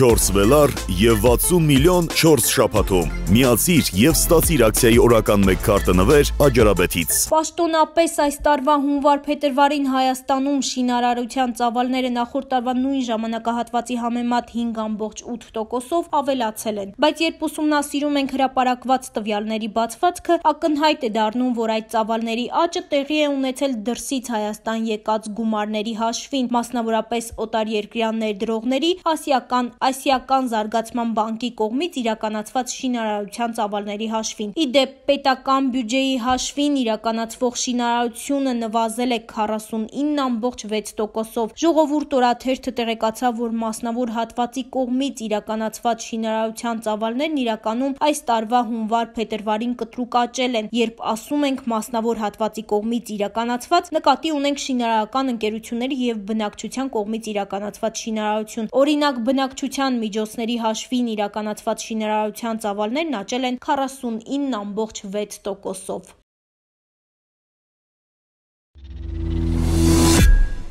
4 վելար եւ 60 միլիոն 4 շաբաթում։ Միացիր եւ ստացիր ակցիայի օրական 1 քարտը նվեր Աջարաբեթից։ Պաշտոնապես այս տարվա հունվար-փետրվարին Հայաստանում շինարարության ծավալները նախորդ տարվա նույն ժամանակահատվածի համեմատ 5.8%-ով ավելացել են։ Բայց երբ ուսումնասիրում ենք հրապարակված տվյալների բացվածքը, ակնհայտ է դառնում, որ այդ ծավալների աճը տեղի է ունեցել դրսից Հայաստան եկած գումարների հաշվին, մասնավորապես օտարերկրյան ներդրողների, ասիական, Ասիական զարգացման բանկի կողմից իրականացված շինարարության ծավալների հաշվին։ Ի դեպ, պետական բյուջեի հաշվին իրականացվող շինարարությունը նվազել է 49.6%-ով։ Ժողովուրդ օրաթերթը տեղեկացավ, որ մասնավոր հատվածի կողմից իրականացված շինարարության ծավալներն իրականում այս տարվա հունվար-փետրվարին կտրուկ աճել են։ Երբ ասում ենք մասնավոր հատվածի կողմից իրականացված, նկատի ունենք շինարարական ընկերությունների եւ բնակչության կողմից իրականացված շինարարություն։ Օրինակ, բնակչության Ջանադրության միջոցների հաշվին իրականացված շինարարության ծավալներն աճել են 49.6%-ով։